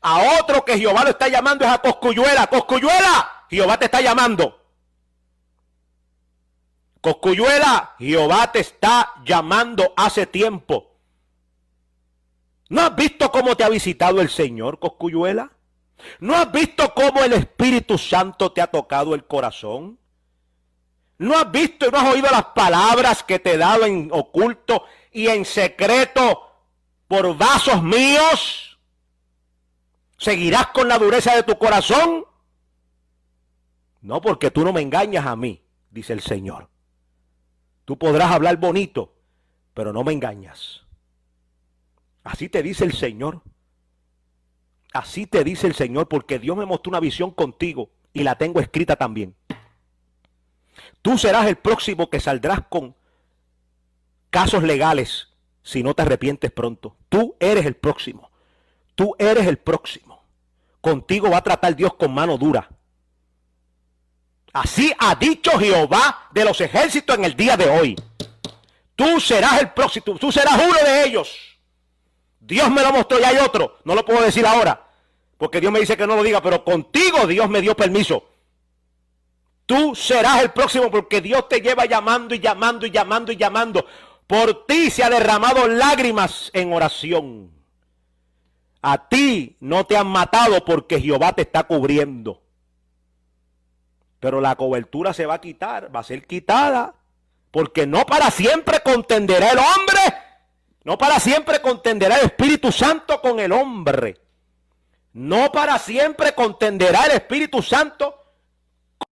A otro que Jehová lo está llamando es a Coscuyuela. Coscuyuela, Jehová te está llamando. Coscuyuela, Jehová te está llamando hace tiempo. ¿No has visto cómo te ha visitado el Señor, Coscuyuela? ¿No has visto cómo el Espíritu Santo te ha tocado el corazón? ¿No has visto y no has oído las palabras que te he dado en oculto y en secreto por vasos míos? ¿Seguirás con la dureza de tu corazón? No, porque tú no me engañas a mí, dice el Señor. Tú podrás hablar bonito, pero no me engañas. Así te dice el Señor. Así te dice el Señor, porque Dios me mostró una visión contigo y la tengo escrita también. Tú serás el próximo que saldrás con casos legales si no te arrepientes pronto. Tú eres el próximo. Tú eres el próximo. Contigo va a tratar Dios con mano dura. Así ha dicho Jehová de los ejércitos en el día de hoy. Tú serás el próximo, tú serás uno de ellos. Dios me lo mostró y hay otro. No lo puedo decir ahora, porque Dios me dice que no lo diga, pero contigo Dios me dio permiso. Tú serás el próximo porque Dios te lleva llamando y llamando y llamando y llamando. Por ti se ha derramado lágrimas en oración. A ti no te han matado porque Jehová te está cubriendo. Pero la cobertura se va a quitar, va a ser quitada. Porque no para siempre contenderá el hombre. No para siempre contenderá el Espíritu Santo con el hombre. No para siempre contenderá el Espíritu Santo